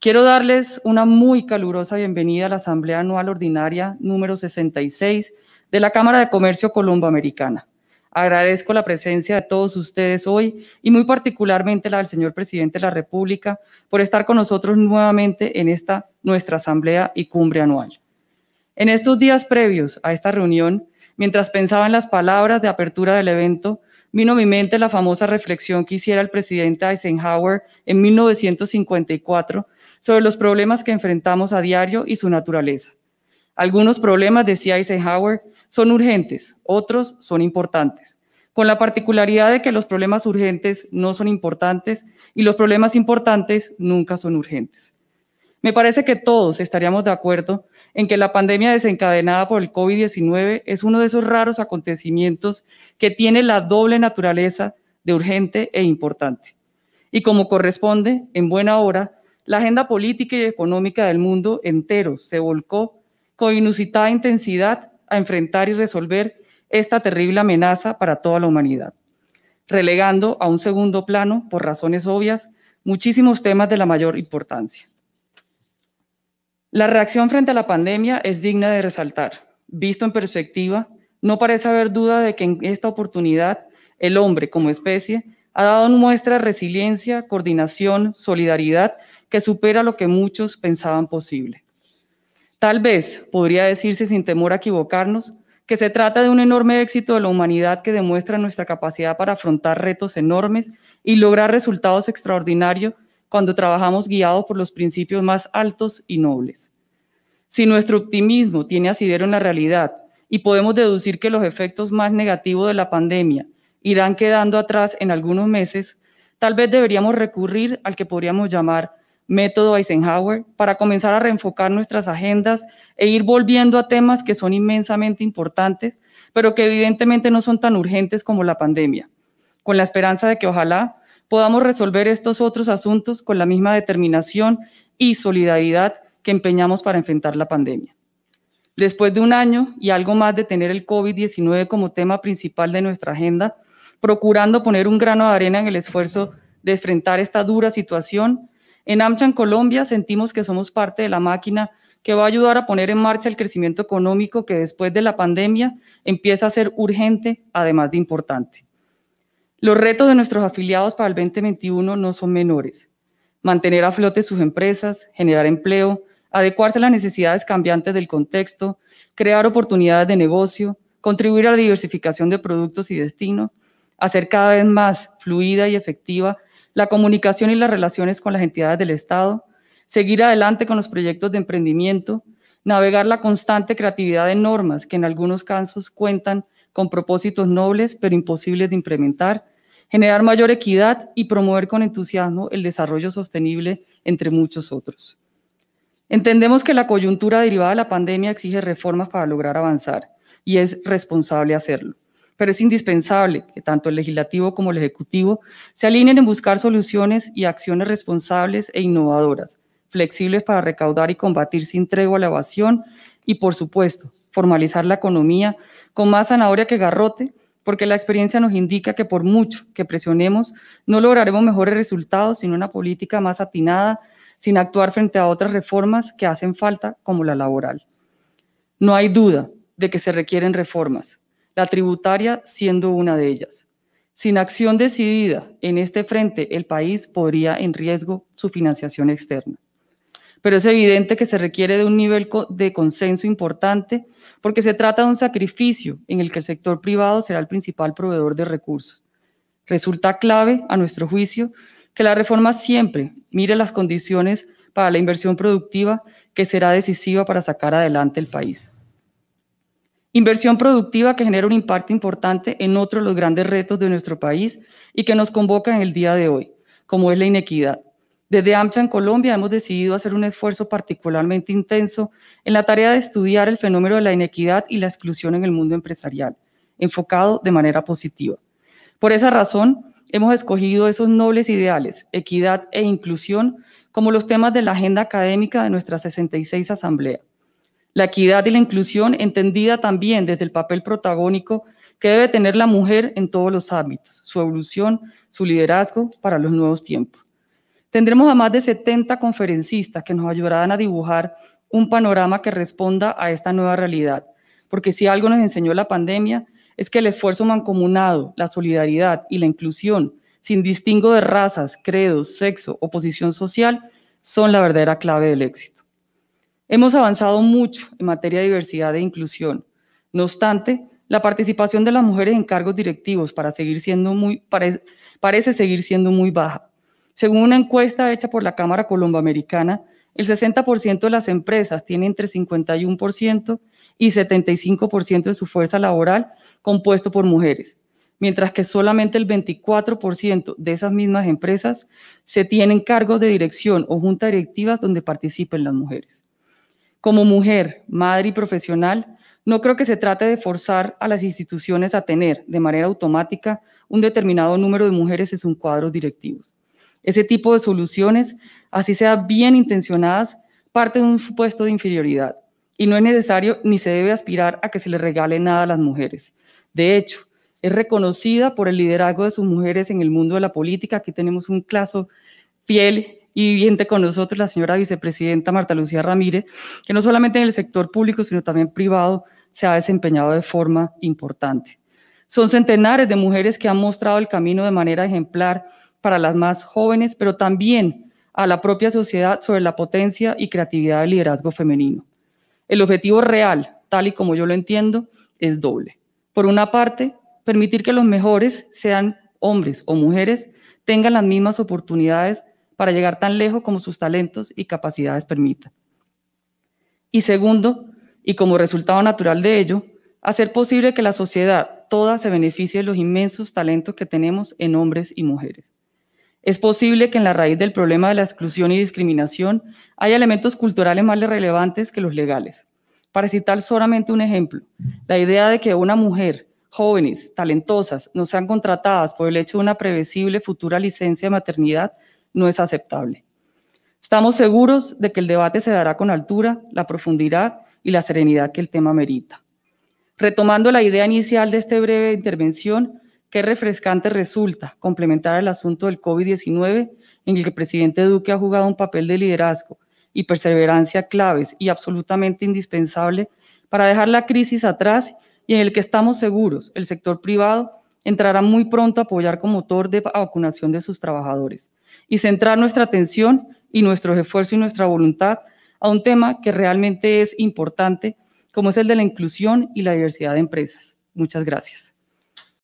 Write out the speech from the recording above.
Quiero darles una muy calurosa bienvenida a la Asamblea Anual Ordinaria número 66 de la Cámara de Comercio Colombo Americana. Agradezco la presencia de todos ustedes hoy y muy particularmente la del señor presidente de la República por estar con nosotros nuevamente en esta nuestra asamblea y cumbre anual. En estos días previos a esta reunión, mientras pensaba en las palabras de apertura del evento, vino a mi mente la famosa reflexión que hiciera el presidente Eisenhower en 1954 sobre los problemas que enfrentamos a diario y su naturaleza. Algunos problemas, decía Eisenhower, son urgentes, otros son importantes, con la particularidad de que los problemas urgentes no son importantes y los problemas importantes nunca son urgentes. Me parece que todos estaríamos de acuerdo en que la pandemia desencadenada por el COVID-19 es uno de esos raros acontecimientos que tiene la doble naturaleza de urgente e importante. Y como corresponde, en buena hora, la agenda política y económica del mundo entero se volcó con inusitada intensidad a enfrentar y resolver esta terrible amenaza para toda la humanidad, relegando a un segundo plano, por razones obvias, muchísimos temas de la mayor importancia. La reacción frente a la pandemia es digna de resaltar. Visto en perspectiva, no parece haber duda de que en esta oportunidad el hombre como especie ha dado muestra de resiliencia, coordinación, solidaridad que supera lo que muchos pensaban posible. Tal vez podría decirse sin temor a equivocarnos que se trata de un enorme éxito de la humanidad que demuestra nuestra capacidad para afrontar retos enormes y lograr resultados extraordinarios cuando trabajamos guiados por los principios más altos y nobles. Si nuestro optimismo tiene asidero en la realidad y podemos deducir que los efectos más negativos de la pandemia irán quedando atrás en algunos meses, tal vez deberíamos recurrir al que podríamos llamar método Eisenhower para comenzar a reenfocar nuestras agendas e ir volviendo a temas que son inmensamente importantes, pero que evidentemente no son tan urgentes como la pandemia, con la esperanza de que ojalá podamos resolver estos otros asuntos con la misma determinación y solidaridad que empeñamos para enfrentar la pandemia. Después de un año y algo más de tener el COVID-19 como tema principal de nuestra agenda, procurando poner un grano de arena en el esfuerzo de enfrentar esta dura situación, en en Colombia sentimos que somos parte de la máquina que va a ayudar a poner en marcha el crecimiento económico que después de la pandemia empieza a ser urgente, además de importante. Los retos de nuestros afiliados para el 2021 no son menores. Mantener a flote sus empresas, generar empleo, adecuarse a las necesidades cambiantes del contexto, crear oportunidades de negocio, contribuir a la diversificación de productos y destinos, hacer cada vez más fluida y efectiva la comunicación y las relaciones con las entidades del Estado, seguir adelante con los proyectos de emprendimiento, navegar la constante creatividad de normas que en algunos casos cuentan con propósitos nobles pero imposibles de implementar, generar mayor equidad y promover con entusiasmo el desarrollo sostenible, entre muchos otros. Entendemos que la coyuntura derivada de la pandemia exige reformas para lograr avanzar y es responsable hacerlo. Pero es indispensable que tanto el legislativo como el ejecutivo se alineen en buscar soluciones y acciones responsables e innovadoras, flexibles para recaudar y combatir sin tregua la evasión y, por supuesto, formalizar la economía con más zanahoria que garrote, porque la experiencia nos indica que por mucho que presionemos, no lograremos mejores resultados sin una política más atinada, sin actuar frente a otras reformas que hacen falta, como la laboral. No hay duda de que se requieren reformas, la tributaria siendo una de ellas. Sin acción decidida en este frente, el país podría en riesgo su financiación externa pero es evidente que se requiere de un nivel de consenso importante porque se trata de un sacrificio en el que el sector privado será el principal proveedor de recursos. Resulta clave, a nuestro juicio, que la reforma siempre mire las condiciones para la inversión productiva que será decisiva para sacar adelante el país. Inversión productiva que genera un impacto importante en otro de los grandes retos de nuestro país y que nos convoca en el día de hoy, como es la inequidad. Desde AMCHA en Colombia hemos decidido hacer un esfuerzo particularmente intenso en la tarea de estudiar el fenómeno de la inequidad y la exclusión en el mundo empresarial, enfocado de manera positiva. Por esa razón, hemos escogido esos nobles ideales, equidad e inclusión, como los temas de la agenda académica de nuestra 66 Asamblea. La equidad y la inclusión entendida también desde el papel protagónico que debe tener la mujer en todos los ámbitos, su evolución, su liderazgo para los nuevos tiempos. Tendremos a más de 70 conferencistas que nos ayudarán a dibujar un panorama que responda a esta nueva realidad, porque si algo nos enseñó la pandemia es que el esfuerzo mancomunado, la solidaridad y la inclusión, sin distingo de razas, credos, sexo o posición social, son la verdadera clave del éxito. Hemos avanzado mucho en materia de diversidad e inclusión. No obstante, la participación de las mujeres en cargos directivos para seguir siendo muy, parece seguir siendo muy baja. Según una encuesta hecha por la Cámara Colomboamericana, el 60% de las empresas tiene entre 51% y 75% de su fuerza laboral compuesto por mujeres, mientras que solamente el 24% de esas mismas empresas se tienen cargos de dirección o junta directivas donde participen las mujeres. Como mujer, madre y profesional, no creo que se trate de forzar a las instituciones a tener de manera automática un determinado número de mujeres en sus cuadros directivos. Ese tipo de soluciones, así sea bien intencionadas, parte de un supuesto de inferioridad y no es necesario ni se debe aspirar a que se le regale nada a las mujeres. De hecho, es reconocida por el liderazgo de sus mujeres en el mundo de la política. Aquí tenemos un claso fiel y viviente con nosotros, la señora vicepresidenta Marta Lucía Ramírez, que no solamente en el sector público, sino también privado, se ha desempeñado de forma importante. Son centenares de mujeres que han mostrado el camino de manera ejemplar para las más jóvenes, pero también a la propia sociedad sobre la potencia y creatividad del liderazgo femenino. El objetivo real, tal y como yo lo entiendo, es doble. Por una parte, permitir que los mejores, sean hombres o mujeres, tengan las mismas oportunidades para llegar tan lejos como sus talentos y capacidades permitan. Y segundo, y como resultado natural de ello, hacer posible que la sociedad toda se beneficie de los inmensos talentos que tenemos en hombres y mujeres. Es posible que en la raíz del problema de la exclusión y discriminación haya elementos culturales más relevantes que los legales. Para citar solamente un ejemplo, la idea de que una mujer, jóvenes, talentosas, no sean contratadas por el hecho de una previsible futura licencia de maternidad no es aceptable. Estamos seguros de que el debate se dará con altura, la profundidad y la serenidad que el tema merita. Retomando la idea inicial de esta breve intervención, qué refrescante resulta complementar el asunto del COVID-19 en el que el presidente Duque ha jugado un papel de liderazgo y perseverancia claves y absolutamente indispensable para dejar la crisis atrás y en el que estamos seguros el sector privado entrará muy pronto a apoyar como motor de vacunación de sus trabajadores y centrar nuestra atención y nuestros esfuerzos y nuestra voluntad a un tema que realmente es importante, como es el de la inclusión y la diversidad de empresas. Muchas gracias.